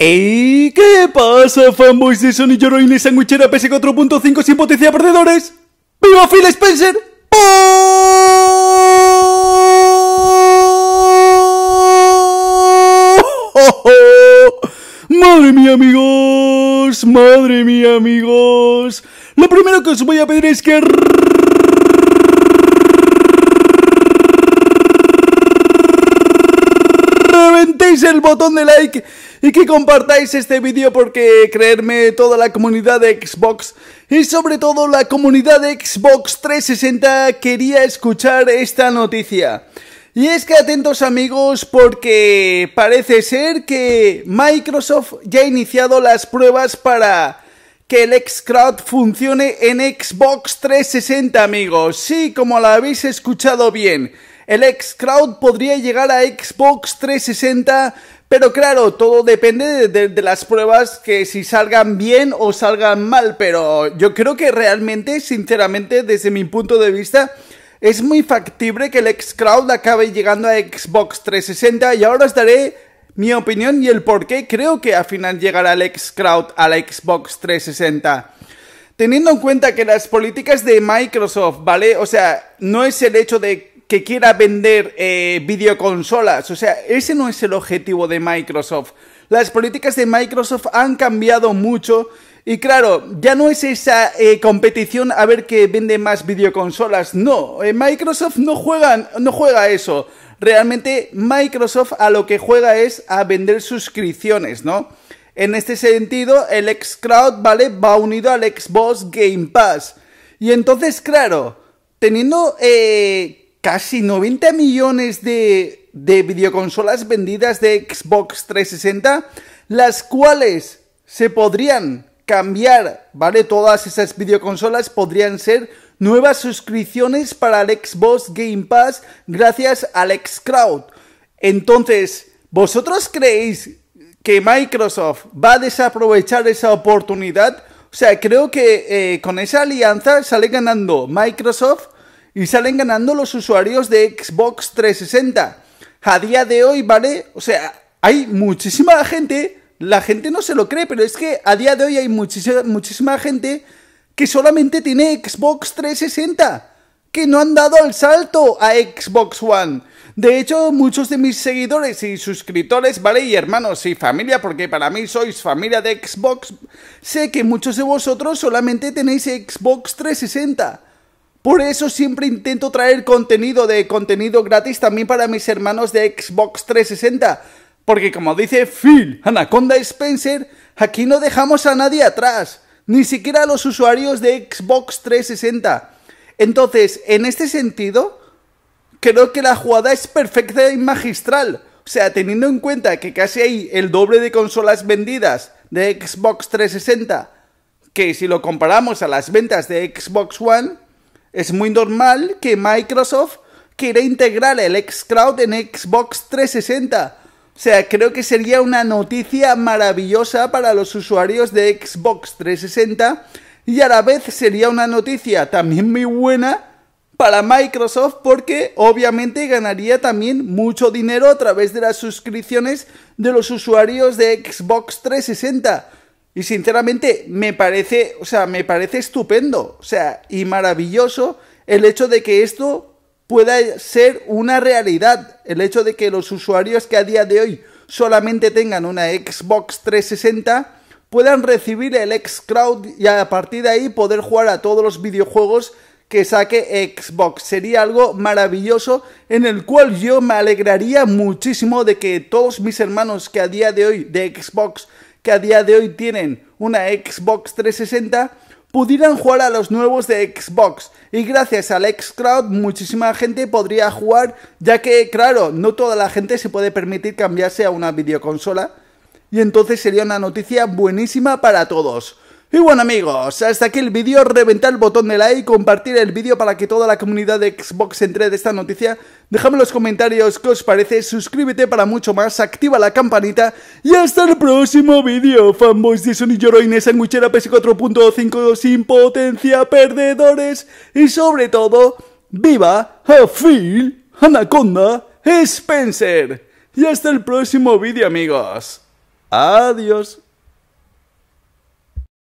¿Y qué pasa, fanboys de Sony Lloro y PS4.5 sin potencia perdedores? ¡Viva Phil Spencer! ¡Oh! ¡Madre mía, amigos! ¡Madre mía, amigos! Lo primero que os voy a pedir es que reventéis el botón de like y que compartáis este vídeo porque creerme toda la comunidad de Xbox y sobre todo la comunidad de Xbox 360 quería escuchar esta noticia. Y es que atentos amigos porque parece ser que Microsoft ya ha iniciado las pruebas para que el Xcloud funcione en Xbox 360 amigos. Sí, como la habéis escuchado bien. El X-Crowd podría llegar a Xbox 360, pero claro, todo depende de, las pruebas que si salgan bien o salgan mal, pero yo creo que realmente, sinceramente, desde mi punto de vista, es muy factible que el X-Crowd acabe llegando a Xbox 360 y ahora os daré mi opinión y el por qué creo que al final llegará el X-Crowd a la Xbox 360 teniendo en cuenta que las políticas de Microsoft, ¿vale? O sea, no es el hecho de que quiera vender eh, videoconsolas. O sea, ese no es el objetivo de Microsoft. Las políticas de Microsoft han cambiado mucho. Y claro, ya no es esa eh, competición a ver que vende más videoconsolas. No, eh, Microsoft no, juega, no juega eso. Realmente Microsoft a lo que juega es a vender suscripciones, ¿no? En este sentido, el Xcloud, ¿vale? Va unido al Xbox Game Pass. Y entonces, claro, teniendo casi 90 millones de, videoconsolas vendidas de Xbox 360, las cuales se podrían cambiar, ¿vale? Todas esas videoconsolas podrían ser nuevas suscripciones para el Xbox Game Pass gracias al Xcloud. Entonces, ¿vosotros creéis que Microsoft va a desaprovechar esa oportunidad? O sea, creo que eh, con esa alianza sale ganando Microsoft y salen ganando los usuarios de Xbox 360. A día de hoy, ¿vale? O sea, hay muchísima gente, la gente no se lo cree, pero es que a día de hoy hay muchísima, gente que solamente tiene Xbox 360, que no han dado el salto a Xbox One. De hecho, muchos de mis seguidores y suscriptores, ¿vale? Y hermanos y familia, porque para mí sois familia de Xbox, sé que muchos de vosotros solamente tenéis Xbox 360. Por eso siempre intento traer contenido de contenido gratis también para mis hermanos de Xbox 360. Porque como dice Phil Anaconda Spencer, aquí no dejamos a nadie atrás, ni siquiera a los usuarios de Xbox 360. Entonces, en este sentido, creo que la jugada es perfecta y magistral. O sea, teniendo en cuenta que casi hay el doble de consolas vendidas de Xbox 360, que si lo comparamos a las ventas de Xbox One, es muy normal que Microsoft quiera integrar el xCloud en Xbox 360. O sea, creo que sería una noticia maravillosa para los usuarios de Xbox 360 y a la vez sería una noticia también muy buena para Microsoft porque obviamente ganaría también mucho dinero a través de las suscripciones de los usuarios de Xbox 360. Y sinceramente me parece, o sea, me parece estupendo, o sea, y maravilloso el hecho de que esto pueda ser una realidad. El hecho de que los usuarios que a día de hoy solamente tengan una Xbox 360 puedan recibir el Xcloud y a partir de ahí poder jugar a todos los videojuegos que saque Xbox. Sería algo maravilloso en el cual yo me alegraría muchísimo de que todos mis hermanos que a día de hoy de Xbox que a día de hoy tienen una Xbox 360 pudieran jugar a los nuevos de Xbox. Y gracias al Xcloud muchísima gente podría jugar, ya que claro, no toda la gente se puede permitir cambiarse a una videoconsola. Y entonces sería una noticia buenísima para todos. Y bueno amigos, hasta aquí el vídeo, reventar el botón de like, compartir el vídeo para que toda la comunidad de Xbox entre de esta noticia, déjame en los comentarios qué os parece, suscríbete para mucho más, activa la campanita y hasta el próximo vídeo, fanboys de Sony Lloroines, sanguichera PS4.5 sin potencia, perdedores y sobre todo, viva a Phil, Anaconda, Spencer. Y hasta el próximo vídeo amigos. Adiós.